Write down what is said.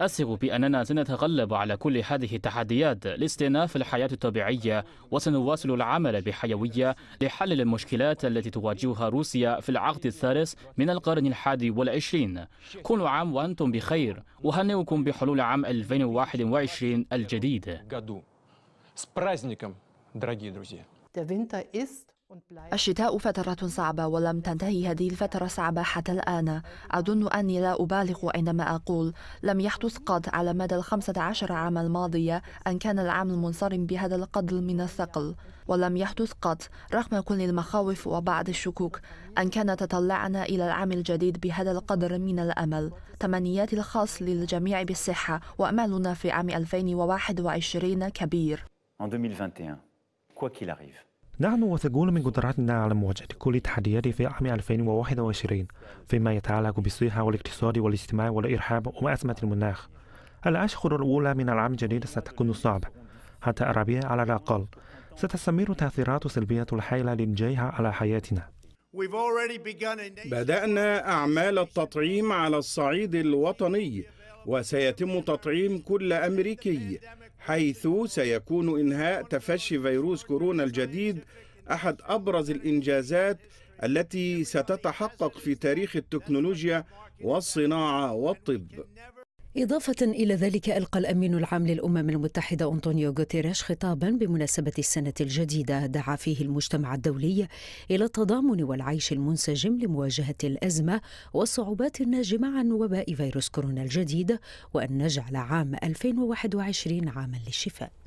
أثق بأننا سنتغلب على كل هذه التحديات لاستئناف الحياة الطبيعية وسنواصل العمل بحيوية لحل المشكلات التي تواجهها روسيا في العقد الثالث من القرن الحادي والعشرين كل عام وأنتم بخير وهنئكم بحلول عام 2021 الجديد الشتاء فترة صعبة ولم تنتهي هذه الفترة الصعبة حتى الآن أظن أني لا أبالغ عندما أقول لم يحدث قط على مدى الخمسة عشر عام الماضية أن كان العام المنصرم بهذا القدر من الثقل ولم يحدث قط رغم كل المخاوف وبعض الشكوك أن كان تطلعنا إلى العام الجديد بهذا القدر من الأمل تمنياتي الخاص للجميع بالصحة وأملنا في عام 2021 كبير 2021, quoi qu'il arrive. نحن وثقون من قدراتنا على مواجهة كل التحديات في عام 2021 فيما يتعلق بالصحة والاقتصاد والاجتماع والإرهاب وأزمة المناخ. الأشهر الأولى من العام الجديد ستكون صعبة حتى الربيع على الأقل ستستمر تأثيرات سلبية الحالة للجائحة على حياتنا بدأنا أعمال التطعيم على الصعيد الوطني وسيتم تطعيم كل أمريكي حيث سيكون إنهاء تفشي فيروس كورونا الجديد أحد أبرز الإنجازات التي ستتحقق في تاريخ التكنولوجيا والصناعة والطب إضافة إلى ذلك ألقى الأمين العام للأمم المتحدة أنطونيو غوتيريش خطابا بمناسبة السنة الجديدة دعا فيه المجتمع الدولي إلى التضامن والعيش المنسجم لمواجهة الأزمة والصعوبات الناجمة عن وباء فيروس كورونا الجديد وأن نجعل عام 2021 عاما للشفاء